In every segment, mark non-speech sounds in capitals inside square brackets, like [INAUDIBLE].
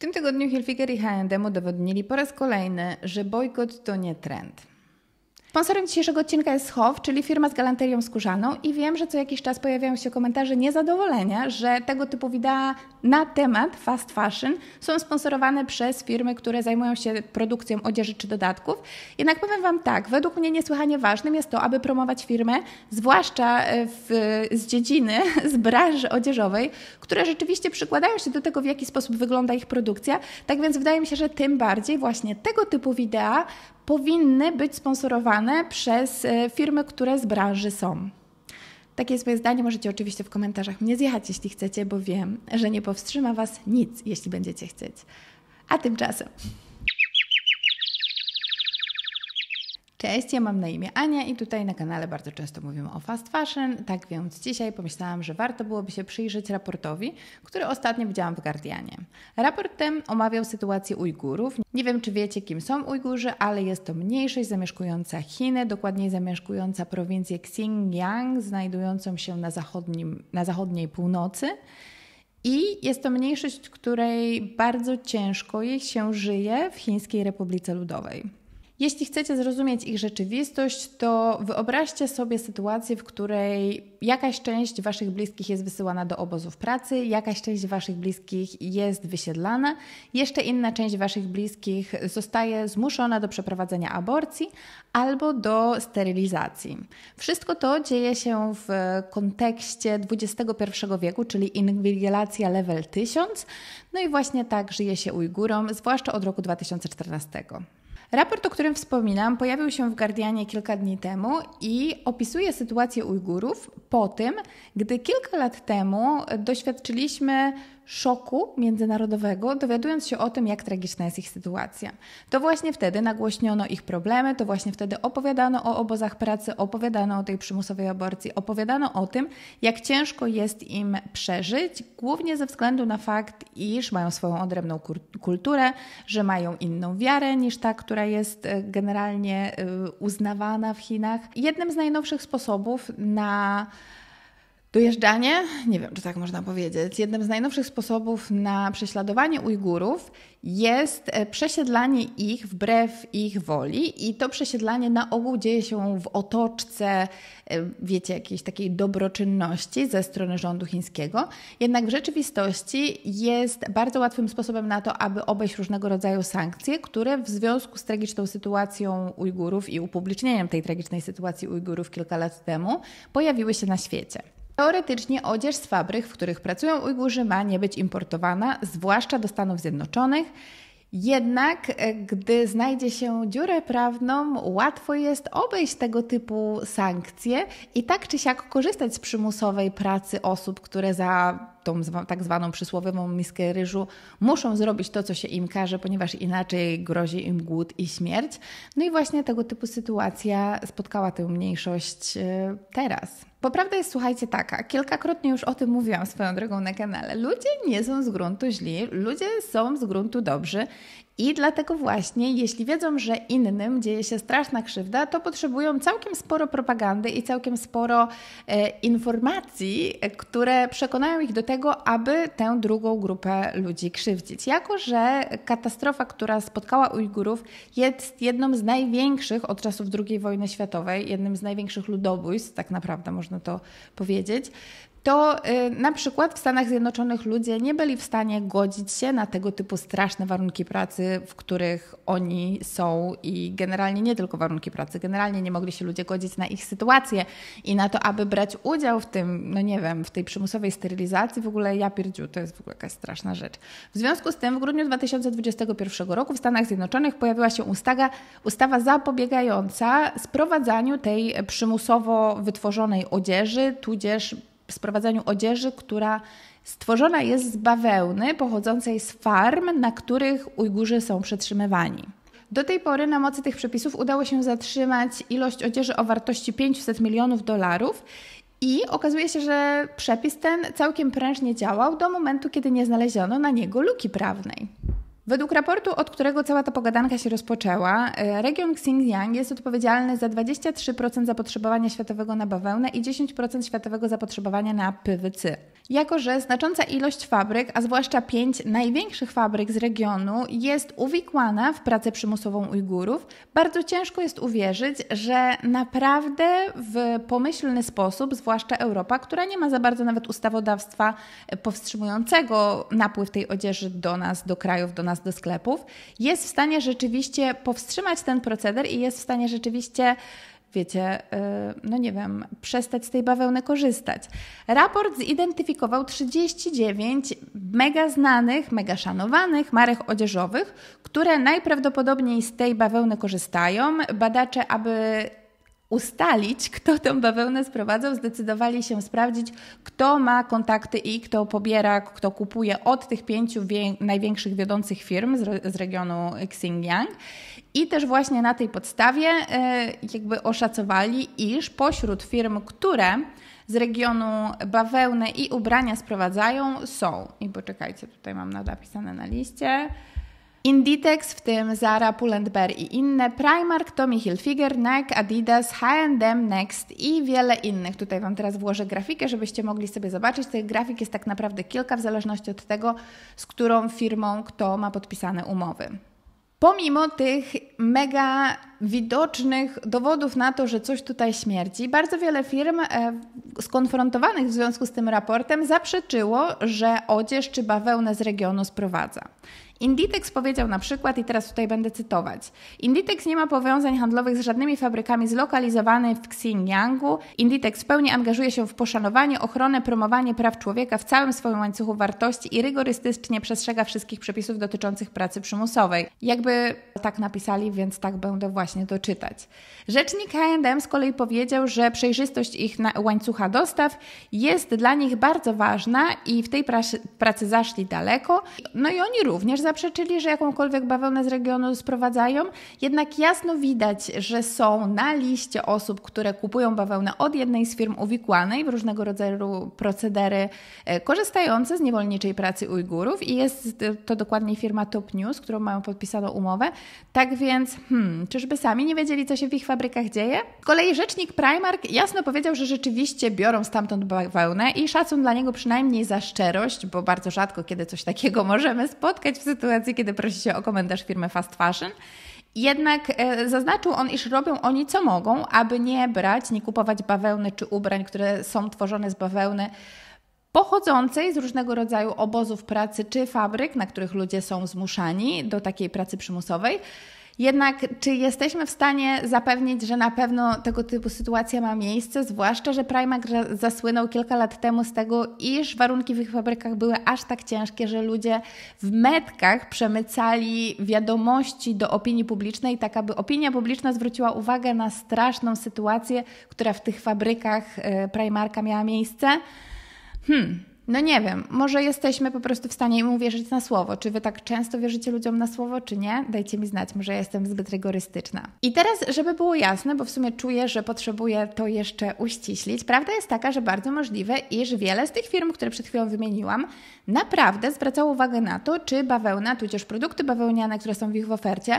W tym tygodniu Hilfiger i H&M udowodnili po raz kolejny, że bojkot to nie trend. Sponsorem dzisiejszego odcinka jest Hof, czyli firma z galanterią skórzaną i wiem, że co jakiś czas pojawiają się komentarze niezadowolenia, że tego typu wideo na temat fast fashion są sponsorowane przez firmy, które zajmują się produkcją odzieży czy dodatków. Jednak powiem Wam tak, według mnie niesłychanie ważnym jest to, aby promować firmy, zwłaszcza e, w, z dziedziny, [LAUGHS] z branży odzieżowej, które rzeczywiście przykładają się do tego, w jaki sposób wygląda ich produkcja. Tak więc wydaje mi się, że tym bardziej właśnie tego typu wideo powinny być sponsorowane przez e, firmy, które z branży są. Takie swoje zdanie możecie oczywiście w komentarzach mnie zjechać, jeśli chcecie, bo wiem, że nie powstrzyma Was nic, jeśli będziecie chcieć. A tymczasem. Cześć, ja mam na imię Ania i tutaj na kanale bardzo często mówimy o fast fashion, tak więc dzisiaj pomyślałam, że warto byłoby się przyjrzeć raportowi, który ostatnio widziałam w Guardianie. Raport ten omawiał sytuację Ujgurów. Nie wiem, czy wiecie, kim są Ujgurzy, ale jest to mniejszość zamieszkująca Chiny, dokładniej zamieszkująca prowincję Xinjiang, znajdującą się na, zachodnim, na zachodniej północy. I jest to mniejszość, której bardzo ciężko jej się żyje w Chińskiej Republice Ludowej. Jeśli chcecie zrozumieć ich rzeczywistość, to wyobraźcie sobie sytuację, w której jakaś część Waszych bliskich jest wysyłana do obozów pracy, jakaś część Waszych bliskich jest wysiedlana, jeszcze inna część Waszych bliskich zostaje zmuszona do przeprowadzenia aborcji albo do sterylizacji. Wszystko to dzieje się w kontekście XXI wieku, czyli inwigilacja level 1000. No i właśnie tak żyje się Ujgurom, zwłaszcza od roku 2014. Raport, o którym wspominam, pojawił się w Guardianie kilka dni temu i opisuje sytuację Ujgurów po tym, gdy kilka lat temu doświadczyliśmy szoku międzynarodowego, dowiadując się o tym, jak tragiczna jest ich sytuacja. To właśnie wtedy nagłośniono ich problemy, to właśnie wtedy opowiadano o obozach pracy, opowiadano o tej przymusowej aborcji, opowiadano o tym, jak ciężko jest im przeżyć, głównie ze względu na fakt, iż mają swoją odrębną kulturę, że mają inną wiarę niż ta, która która jest e, generalnie e, uznawana w Chinach. Jednym z najnowszych sposobów na Dojeżdżanie, nie wiem czy tak można powiedzieć, jednym z najnowszych sposobów na prześladowanie Ujgurów jest e, przesiedlanie ich wbrew ich woli i to przesiedlanie na ogół dzieje się w otoczce, e, wiecie, jakiejś takiej dobroczynności ze strony rządu chińskiego. Jednak w rzeczywistości jest bardzo łatwym sposobem na to, aby obejść różnego rodzaju sankcje, które w związku z tragiczną sytuacją Ujgurów i upublicznieniem tej tragicznej sytuacji Ujgurów kilka lat temu pojawiły się na świecie. Teoretycznie odzież z fabryk, w których pracują Ujgurzy, ma nie być importowana, zwłaszcza do Stanów Zjednoczonych. Jednak, e, gdy znajdzie się dziurę prawną, łatwo jest obejść tego typu sankcje i tak czy siak korzystać z przymusowej pracy osób, które za tą tak zwaną przysłowiową miskę ryżu, muszą zrobić to, co się im każe, ponieważ inaczej grozi im głód i śmierć. No i właśnie tego typu sytuacja spotkała tę mniejszość y, teraz. Bo prawda jest, słuchajcie, taka, kilkakrotnie już o tym mówiłam swoją drogą na kanale. Ludzie nie są z gruntu źli, ludzie są z gruntu dobrzy i dlatego właśnie, jeśli wiedzą, że innym dzieje się straszna krzywda, to potrzebują całkiem sporo propagandy i całkiem sporo e, informacji, które przekonają ich do tego, aby tę drugą grupę ludzi krzywdzić. Jako, że katastrofa, która spotkała Ujgurów, jest jedną z największych od czasów II wojny światowej, jednym z największych ludobójstw, tak naprawdę można to powiedzieć, to y, na przykład w Stanach Zjednoczonych ludzie nie byli w stanie godzić się na tego typu straszne warunki pracy, w których oni są i generalnie nie tylko warunki pracy, generalnie nie mogli się ludzie godzić na ich sytuację i na to, aby brać udział w tym, no nie wiem, w tej przymusowej sterylizacji, w ogóle ja pierdziu, to jest w ogóle jakaś straszna rzecz. W związku z tym w grudniu 2021 roku w Stanach Zjednoczonych pojawiła się ustawa, ustawa zapobiegająca sprowadzaniu tej przymusowo wytworzonej odzieży, tudzież sprowadzaniu odzieży, która stworzona jest z bawełny pochodzącej z farm, na których Ujgurzy są przetrzymywani. Do tej pory na mocy tych przepisów udało się zatrzymać ilość odzieży o wartości 500 milionów dolarów i okazuje się, że przepis ten całkiem prężnie działał do momentu, kiedy nie znaleziono na niego luki prawnej. Według raportu, od którego cała ta pogadanka się rozpoczęła, e, region Xinjiang jest odpowiedzialny za 23% zapotrzebowania światowego na bawełnę i 10% światowego zapotrzebowania na PWC. Jako, że znacząca ilość fabryk, a zwłaszcza pięć największych fabryk z regionu, jest uwikłana w pracę przymusową Ujgurów, bardzo ciężko jest uwierzyć, że naprawdę w pomyślny sposób, zwłaszcza Europa, która nie ma za bardzo nawet ustawodawstwa e, powstrzymującego napływ tej odzieży do nas, do krajów, do nas, do sklepów, jest w stanie rzeczywiście powstrzymać ten proceder i jest w stanie rzeczywiście wiecie, y, no nie wiem, przestać z tej bawełny korzystać. Raport zidentyfikował 39 mega znanych, mega szanowanych marek odzieżowych, które najprawdopodobniej z tej bawełny korzystają. Badacze, aby ustalić, kto tą bawełnę sprowadzał, zdecydowali się sprawdzić, kto ma kontakty i kto pobiera, kto kupuje od tych pięciu największych wiodących firm z, z regionu Xinjiang. I też właśnie na tej podstawie e, jakby oszacowali, iż pośród firm, które z regionu bawełnę i ubrania sprowadzają, są. I poczekajcie, tutaj mam napisane na liście. Inditex, w tym Zara, Pull&Bear i inne, Primark, Tommy Hilfiger, Nike, Adidas, H&M, Next i wiele innych. Tutaj Wam teraz włożę grafikę, żebyście mogli sobie zobaczyć. Tych grafik jest tak naprawdę kilka, w zależności od tego, z którą firmą kto ma podpisane umowy. Pomimo tych mega widocznych dowodów na to, że coś tutaj śmierdzi. Bardzo wiele firm e, skonfrontowanych w związku z tym raportem zaprzeczyło, że odzież czy bawełnę z regionu sprowadza. Inditex powiedział na przykład, i teraz tutaj będę cytować: Inditex nie ma powiązań handlowych z żadnymi fabrykami zlokalizowanymi w Xinjiangu. Inditex w pełni angażuje się w poszanowanie, ochronę, promowanie praw człowieka w całym swoim łańcuchu wartości i rygorystycznie przestrzega wszystkich przepisów dotyczących pracy przymusowej. Jakby tak napisali, więc tak będę właśnie właśnie to czytać. Rzecznik H&M z kolei powiedział, że przejrzystość ich łańcucha dostaw jest dla nich bardzo ważna i w tej pracy zaszli daleko. No i oni również zaprzeczyli, że jakąkolwiek bawełnę z regionu sprowadzają, jednak jasno widać, że są na liście osób, które kupują bawełnę od jednej z firm uwikłanej w różnego rodzaju procedery e, korzystające z niewolniczej pracy Ujgurów i jest to dokładnie firma Top News, którą mają podpisaną umowę. Tak więc, hmm, czyżby sami nie wiedzieli, co się w ich fabrykach dzieje. Z kolei rzecznik Primark jasno powiedział, że rzeczywiście biorą stamtąd bawełnę i szacun dla niego przynajmniej za szczerość, bo bardzo rzadko kiedy coś takiego [LAUGHS] możemy spotkać w sytuacji, kiedy prosi się o komentarz firmy fast fashion. Jednak e, zaznaczył on, iż robią oni co mogą, aby nie brać, nie kupować bawełny czy ubrań, które są tworzone z bawełny pochodzącej z różnego rodzaju obozów pracy czy fabryk, na których ludzie są zmuszani do takiej pracy przymusowej. Jednak czy jesteśmy w stanie zapewnić, że na pewno tego typu sytuacja ma miejsce, zwłaszcza, że Primark zasłynął kilka lat temu z tego, iż warunki w ich fabrykach były aż tak ciężkie, że ludzie w metkach przemycali wiadomości do opinii publicznej, tak aby opinia publiczna zwróciła uwagę na straszną sytuację, która w tych fabrykach e, Primarka miała miejsce? Hmm, no nie wiem, może jesteśmy po prostu w stanie im uwierzyć na słowo. Czy wy tak często wierzycie ludziom na słowo, czy nie? Dajcie mi znać, może ja jestem zbyt rygorystyczna. I teraz, żeby było jasne, bo w sumie czuję, że potrzebuję to jeszcze uściślić, prawda jest taka, że bardzo możliwe, iż wiele z tych firm, które przed chwilą wymieniłam, naprawdę zwracało uwagę na to, czy bawełna, tudzież produkty bawełniane, które są w ich ofercie,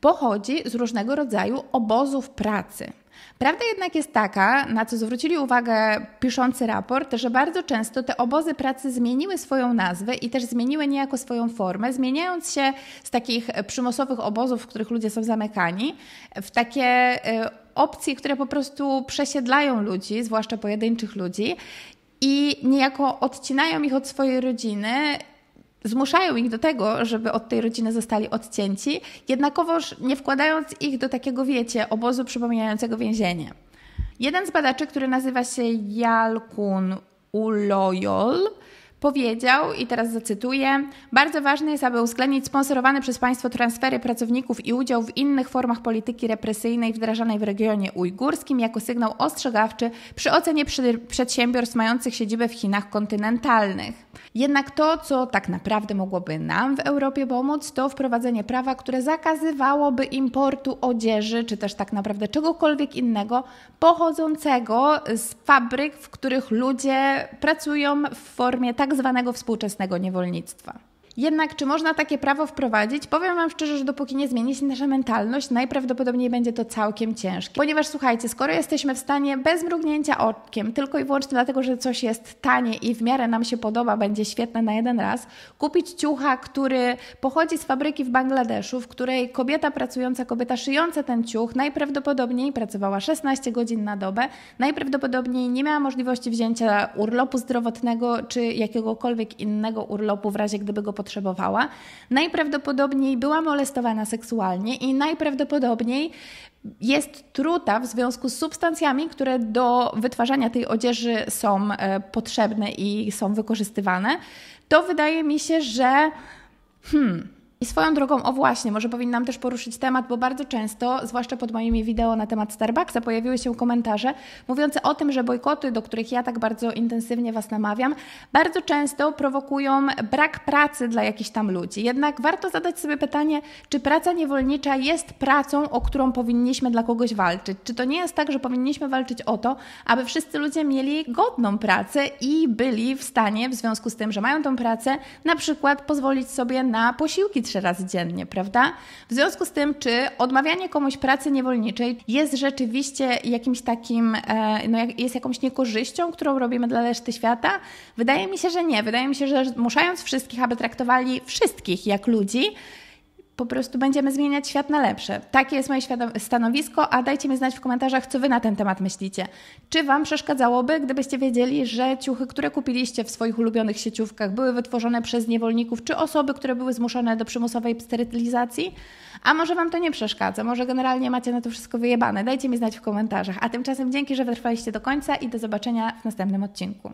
pochodzi z różnego rodzaju obozów pracy. Prawda jednak jest taka, na co zwrócili uwagę piszący raport, że bardzo często te obozy pracy zmieniły swoją nazwę i też zmieniły niejako swoją formę, zmieniając się z takich przymusowych obozów, w których ludzie są zamykani, w takie e, opcje, które po prostu przesiedlają ludzi, zwłaszcza pojedynczych ludzi. I niejako odcinają ich od swojej rodziny zmuszają ich do tego, żeby od tej rodziny zostali odcięci, jednakowoż nie wkładając ich do takiego, wiecie, obozu przypominającego więzienie. Jeden z badaczy, który nazywa się Jalkun Ulojol, Powiedział, i teraz zacytuję: Bardzo ważne jest, aby uwzględnić sponsorowane przez państwo transfery pracowników i udział w innych formach polityki represyjnej wdrażanej w regionie ujgurskim jako sygnał ostrzegawczy przy ocenie przy przedsiębiorstw mających siedzibę w Chinach kontynentalnych. Jednak to, co tak naprawdę mogłoby nam w Europie pomóc, to wprowadzenie prawa, które zakazywałoby importu odzieży, czy też tak naprawdę czegokolwiek innego pochodzącego z fabryk, w których ludzie pracują w formie tak tak zwanego współczesnego niewolnictwa. Jednak czy można takie prawo wprowadzić? Powiem Wam szczerze, że dopóki nie zmieni się nasza mentalność, najprawdopodobniej będzie to całkiem ciężkie. Ponieważ słuchajcie, skoro jesteśmy w stanie bez mrugnięcia okiem, tylko i wyłącznie dlatego, że coś jest tanie i w miarę nam się podoba, będzie świetne na jeden raz, kupić ciucha, który pochodzi z fabryki w Bangladeszu, w której kobieta pracująca, kobieta szyjąca ten ciuch najprawdopodobniej pracowała 16 godzin na dobę, najprawdopodobniej nie miała możliwości wzięcia urlopu zdrowotnego czy jakiegokolwiek innego urlopu w razie gdyby go potrzebowała potrzebowała, najprawdopodobniej była molestowana seksualnie i najprawdopodobniej jest truta w związku z substancjami, które do wytwarzania tej odzieży są e, potrzebne i są wykorzystywane, to wydaje mi się, że hmm, i swoją drogą, o właśnie, może powinnam też poruszyć temat, bo bardzo często, zwłaszcza pod moimi wideo na temat Starbucksa, pojawiły się komentarze mówiące o tym, że bojkoty, do których ja tak bardzo intensywnie Was namawiam, bardzo często prowokują brak pracy dla jakichś tam ludzi. Jednak warto zadać sobie pytanie, czy praca niewolnicza jest pracą, o którą powinniśmy dla kogoś walczyć? Czy to nie jest tak, że powinniśmy walczyć o to, aby wszyscy ludzie mieli godną pracę i byli w stanie, w związku z tym, że mają tą pracę, na przykład pozwolić sobie na posiłki trzy razy dziennie, prawda? W związku z tym, czy odmawianie komuś pracy niewolniczej jest rzeczywiście jakimś takim, e, no, jest jakąś niekorzyścią, którą robimy dla reszty świata? Wydaje mi się, że nie. Wydaje mi się, że zmuszając wszystkich, aby traktowali wszystkich jak ludzi, po prostu będziemy zmieniać świat na lepsze. Takie jest moje stanowisko, a dajcie mi znać w komentarzach, co Wy na ten temat myślicie. Czy Wam przeszkadzałoby, gdybyście wiedzieli, że ciuchy, które kupiliście w swoich ulubionych sieciówkach, były wytworzone przez niewolników czy osoby, które były zmuszone do przymusowej sterylizacji? A może Wam to nie przeszkadza, może generalnie macie na to wszystko wyjebane. Dajcie mi znać w komentarzach. A tymczasem dzięki, że wytrwaliście do końca i do zobaczenia w następnym odcinku.